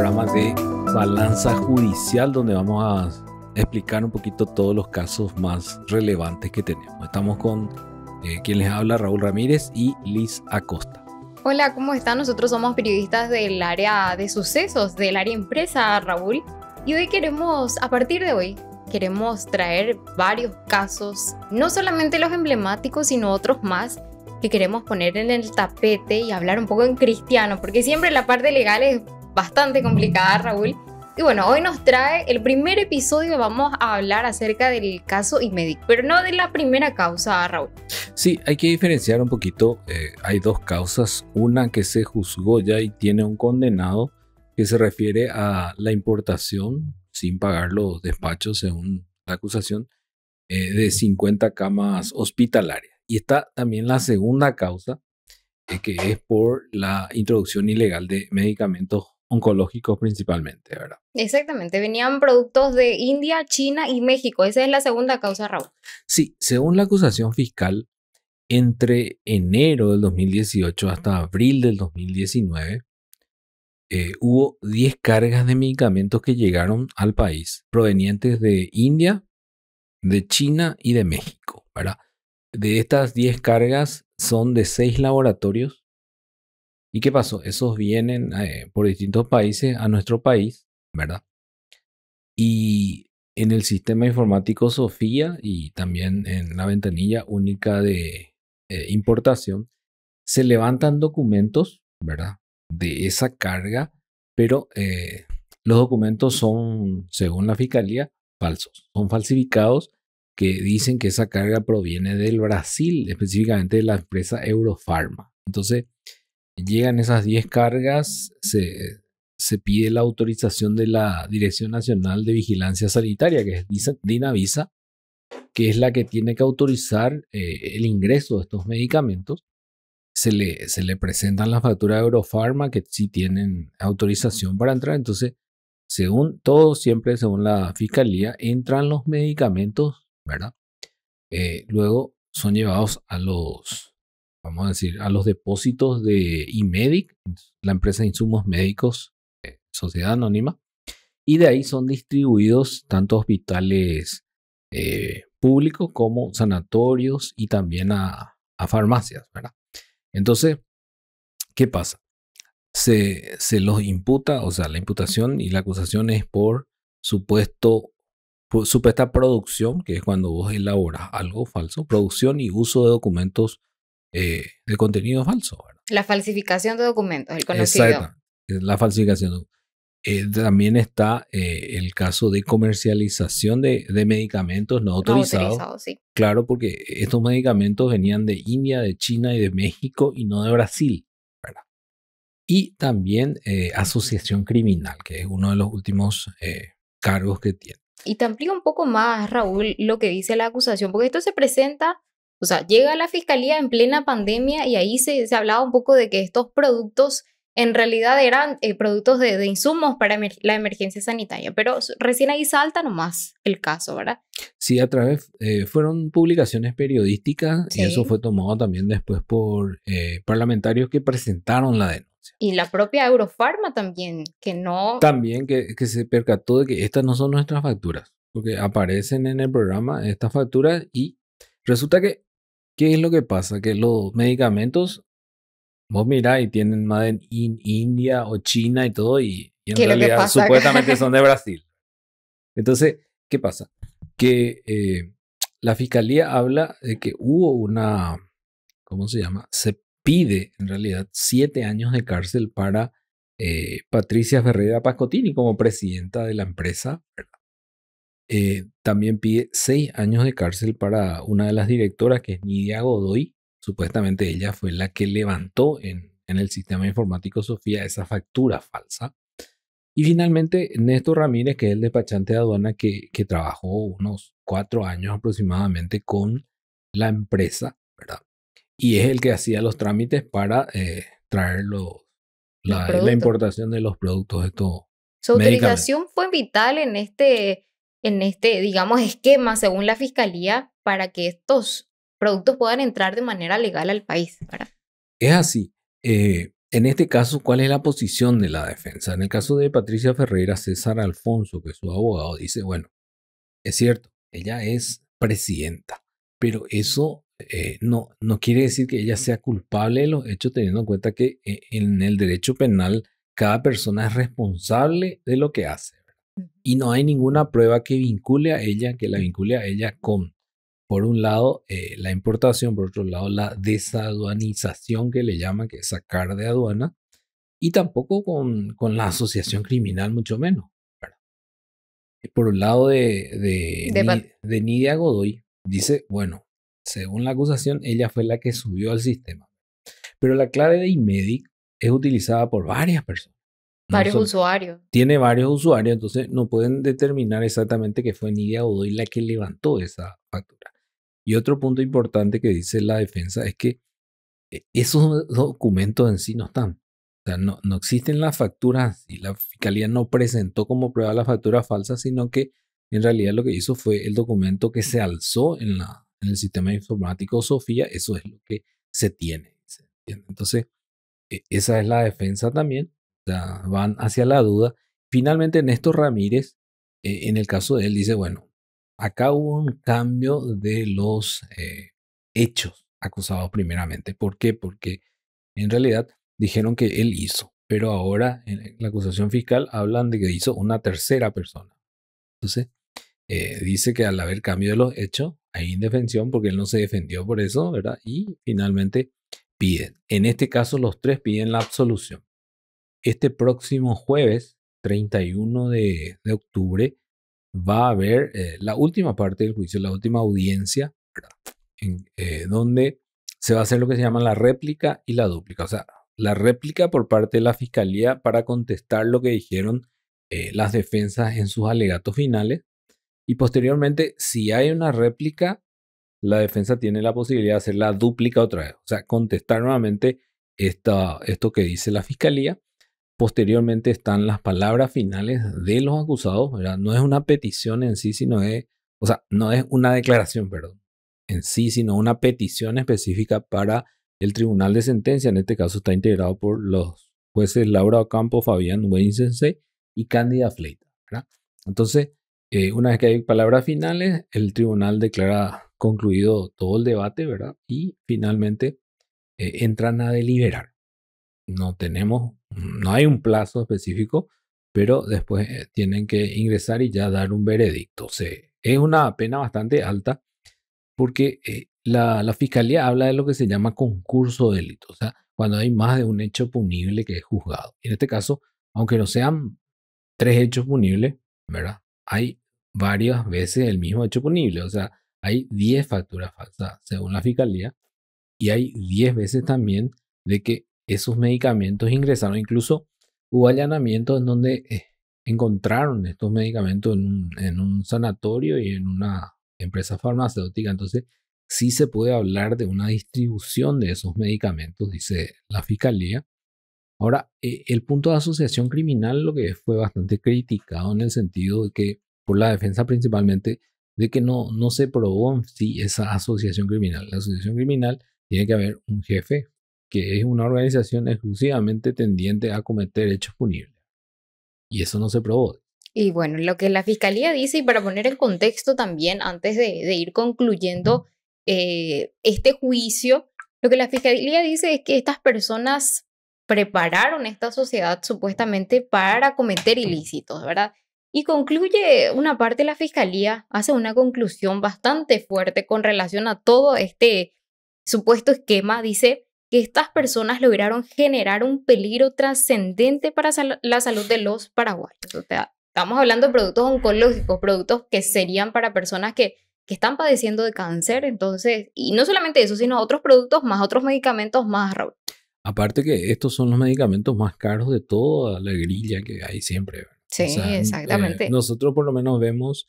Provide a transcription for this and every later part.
programa de Balanza Judicial donde vamos a explicar un poquito todos los casos más relevantes que tenemos. Estamos con eh, quien les habla, Raúl Ramírez y Liz Acosta. Hola, ¿cómo están? Nosotros somos periodistas del área de sucesos, del área empresa, Raúl. Y hoy queremos, a partir de hoy, queremos traer varios casos, no solamente los emblemáticos, sino otros más que queremos poner en el tapete y hablar un poco en cristiano, porque siempre la parte legal es bastante complicada, Raúl. Y bueno, hoy nos trae el primer episodio, vamos a hablar acerca del caso IMEDIC, pero no de la primera causa, Raúl. Sí, hay que diferenciar un poquito, eh, hay dos causas, una que se juzgó ya y tiene un condenado que se refiere a la importación sin pagar los despachos, según la acusación, eh, de 50 camas hospitalarias. Y está también la segunda causa, eh, que es por la introducción ilegal de medicamentos oncológicos principalmente, ¿verdad? Exactamente, venían productos de India, China y México. Esa es la segunda causa, Raúl. Sí, según la acusación fiscal, entre enero del 2018 hasta abril del 2019, eh, hubo 10 cargas de medicamentos que llegaron al país, provenientes de India, de China y de México, ¿verdad? De estas 10 cargas son de 6 laboratorios ¿Y qué pasó? Esos vienen eh, por distintos países a nuestro país, ¿verdad? Y en el sistema informático Sofía y también en la ventanilla única de eh, importación, se levantan documentos, ¿verdad? De esa carga, pero eh, los documentos son, según la Fiscalía, falsos, son falsificados que dicen que esa carga proviene del Brasil, específicamente de la empresa Eurofarma. Entonces, llegan esas 10 cargas, se, pide la autorización de la Dirección Nacional de Vigilancia Sanitaria, que es Dinavisa, que es la que tiene que autorizar eh, el ingreso de estos medicamentos. Se le, se le presentan las facturas de Eurofarma que sí tienen autorización para entrar. Entonces, según todo, siempre según la fiscalía, entran los medicamentos, ¿verdad? Eh, luego son llevados a los vamos a decir, a los depósitos de IMEDIC, la empresa de insumos médicos, eh, Sociedad Anónima, y de ahí son distribuidos tanto hospitales eh, públicos como sanatorios y también a, farmacias, ¿verdad? Entonces, ¿qué pasa? Se, se, los imputa, o sea, la imputación y la acusación es por supuesto, supuesta producción, que es cuando vos elaboras algo falso, producción y uso de documentos eh, de contenido falso. ¿verdad? La falsificación de documentos, el Exacto, la falsificación. Eh, también está eh, el caso de comercialización de, de medicamentos no, autorizados. Claro, porque estos medicamentos venían de India, de China y de México y no de Brasil. ¿verdad? Y también eh, asociación criminal, que es uno de los últimos cargos que tiene. Y te amplía un poco más, Raúl, lo que dice la acusación, porque esto se presenta o sea, llega a la fiscalía en plena pandemia y ahí se, se hablaba un poco de que estos productos en realidad eran eh, productos de, insumos para la emergencia sanitaria, pero recién ahí salta nomás el caso, ¿verdad? Sí, a través, eh, fueron publicaciones periodísticas y eso fue tomado también después por eh, parlamentarios que presentaron la denuncia. Y la propia Eurofarma también, que no... También que, que se percató de que estas no son nuestras facturas, porque aparecen en el programa estas facturas y resulta que ¿Qué es lo que pasa? Que los medicamentos, vos mirá, y tienen más en India o China y todo, y, en realidad supuestamente son de Brasil. Entonces, ¿qué pasa? Que eh, la fiscalía habla de que hubo una, ¿cómo se llama? Se pide, en realidad, siete años de cárcel para eh, Patricia Ferreira Pascotini como presidenta de la empresa, ¿verdad? Eh, también pide seis años de cárcel para una de las directoras, que es Nidia Godoy. Supuestamente ella fue la que levantó en, el sistema informático Sofía esa factura falsa. Y finalmente, Néstor Ramírez, que es el despachante de aduana que, trabajó unos cuatro años aproximadamente con la empresa, ¿verdad? Y es el que hacía los trámites para eh, traer la, importación de los productos, estos su utilización fue vital en este en este, digamos, esquema según la Fiscalía para que estos productos puedan entrar de manera legal al país. Es así. Eh, en este caso, ¿cuál es la posición de la defensa? En el caso de Patricia Ferreira, César Alfonso, que es su abogado, dice, bueno, es cierto, ella es presidenta, pero eso eh, no, no quiere decir que ella sea culpable de los hechos, teniendo en cuenta que eh, en el derecho penal cada persona es responsable de lo que hace y no hay ninguna prueba que vincule a ella, que la vincule a ella con, por un lado, eh, la importación, por otro lado, la desaduanización que le llaman, que sacar de aduana, y tampoco con, la asociación criminal, mucho menos. Por un lado de, de Nidia Godoy, dice, bueno, según la acusación, ella fue la que subió al sistema. Pero la clave de IMEDIC es utilizada por varias personas. Varios usuarios. Tiene varios usuarios, entonces no pueden determinar exactamente que fue Nidia Godoy la que levantó esa factura. Y otro punto importante que dice la defensa es que e, esos documentos en sí no están. O sea, no, no existen las facturas y la fiscalía no presentó como prueba la factura falsa, sino que en realidad lo que hizo fue el documento que se alzó en, la, en el sistema informático Sofía, eso es lo que se tiene. Entonces, e, esa es la defensa también van hacia la duda. Finalmente, Néstor Ramírez, eh, en el caso de él, dice, bueno, acá hubo un cambio de los eh, hechos acusados primeramente. ¿Por qué? Porque en realidad dijeron que él hizo, pero ahora en la acusación fiscal hablan de que hizo una tercera persona. Entonces, eh, dice que al haber cambio de los hechos, hay indefensión porque él no se defendió por eso, ¿verdad? Y finalmente piden. En este caso, los tres piden la absolución este próximo jueves, 31 de, octubre, va a haber eh, la última parte del juicio, la última audiencia, en, eh, donde se va a hacer lo que se llama la réplica y la dúplica. O sea, la réplica por parte de la fiscalía para contestar lo que dijeron eh, las defensas en sus alegatos finales. Y posteriormente, si hay una réplica, la defensa tiene la posibilidad de hacer la dúplica otra vez. O sea, contestar nuevamente esta, esto que dice la fiscalía. Posteriormente están las palabras finales de los acusados, ¿verdad? No es una petición en sí, sino es, o sea, no es una declaración, perdón, en sí, sino una petición específica para el tribunal de sentencia. En este caso está integrado por los jueces Laura Ocampo, Fabián Weinsensei y Cándida Fleita, Entonces, eh, una vez que hay palabras finales, el tribunal declara concluido todo el debate, ¿verdad? Y finalmente eh, entran a deliberar. No tenemos no hay un plazo específico, pero después eh, tienen que ingresar y ya dar un veredicto. es una pena bastante alta porque eh, la, fiscalía habla de lo que se llama concurso de delito, o sea, cuando hay más de un hecho punible que es juzgado. En este caso, aunque no sean tres hechos punibles, ¿verdad? Hay varias veces el mismo hecho punible, o sea, hay 10 facturas falsas según la fiscalía y hay 10 veces también de que esos medicamentos ingresaron. Incluso hubo allanamientos en donde eh, encontraron estos medicamentos en un, sanatorio y en una empresa farmacéutica. Entonces, sí se puede hablar de una distribución de esos medicamentos, dice la fiscalía. Ahora, eh, el punto de asociación criminal lo que fue bastante criticado en el sentido de que, por la defensa principalmente, de que no, no se probó en sí esa asociación criminal. La asociación criminal tiene que haber un jefe que es una organización exclusivamente tendiente a cometer hechos punibles. Y eso no se probó. Y bueno, lo que la Fiscalía dice, y para poner el contexto también, antes de, ir concluyendo eh, este juicio, lo que la Fiscalía dice es que estas personas prepararon esta sociedad supuestamente para cometer ilícitos, ¿verdad? Y concluye una parte de la Fiscalía, hace una conclusión bastante fuerte con relación a todo este supuesto esquema, dice, que estas personas lograron generar un peligro trascendente para la salud de los paraguayos. O sea, estamos hablando de productos oncológicos, productos que serían para personas que, están padeciendo de cáncer, entonces, y no solamente eso, sino otros productos más, otros medicamentos más, raros. Aparte que estos son los medicamentos más caros de toda la grilla que hay siempre. Sí, eh, exactamente. nosotros por lo menos vemos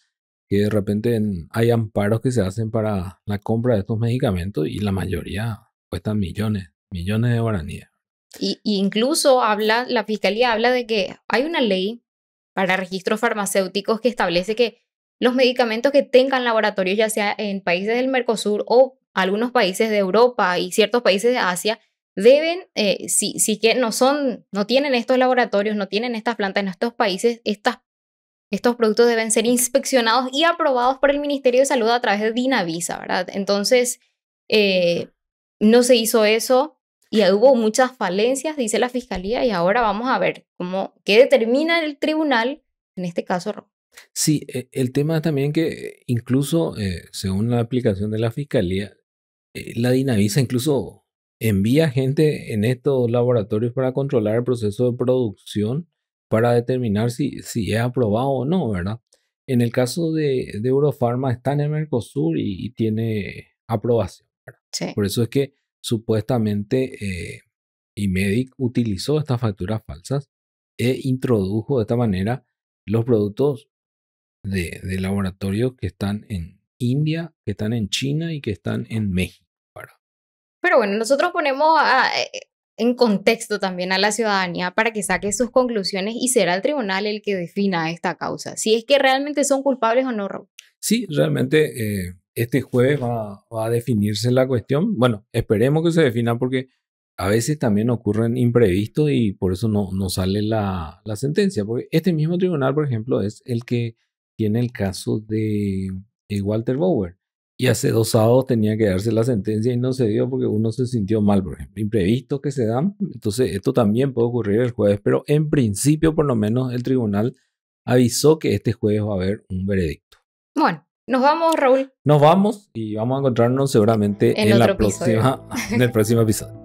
que de repente hay amparos que se hacen para la compra de estos medicamentos y la mayoría cuestan millones, millones de guaraníes. Y, incluso habla, la fiscalía habla de que hay una ley para registros farmacéuticos que establece que los medicamentos que tengan laboratorios, ya sea en países del Mercosur o algunos países de Europa y ciertos países de Asia, deben, eh, si, si que no son, no tienen estos laboratorios, no tienen estas plantas en estos países, estas, estos productos deben ser inspeccionados y aprobados por el Ministerio de Salud a través de Dinavisa, ¿verdad? Entonces, eh, no se hizo eso y hubo muchas falencias, dice la fiscalía, y ahora vamos a ver cómo, qué determina el tribunal, en este caso. Sí, e, el tema también que incluso, eh, según la aplicación de la fiscalía, eh, la Dinavisa incluso envía gente en estos laboratorios para controlar el proceso de producción, para determinar si, si es aprobado o no, ¿verdad? En el caso de, Eurofarma está en el Mercosur y tiene aprobación. Por eso es que supuestamente eh, IMEDIC utilizó estas facturas falsas e introdujo de esta manera los productos de, laboratorio que están en India, que están en China y que están en México. Pero bueno, nosotros ponemos eh, en contexto también a la ciudadanía para que saque sus conclusiones y será el tribunal el que defina esta causa, si es que realmente son culpables o no. Rob. Sí, realmente eh, este jueves va, a definirse la cuestión. Bueno, esperemos que se defina porque a veces también ocurren imprevistos y por eso no, no sale la, sentencia. Porque este mismo tribunal, por ejemplo, es el que tiene el caso de, Walter Bower. Y hace dos sábados tenía que darse la sentencia y no se dio porque uno se sintió mal, por ejemplo. Imprevistos que se dan. Entonces, esto también puede ocurrir el jueves, pero en principio, por lo menos, el tribunal avisó que este jueves va a haber un veredicto. Bueno, nos vamos, Raúl. Nos vamos y vamos a encontrarnos seguramente en, la próxima, en el próximo episodio.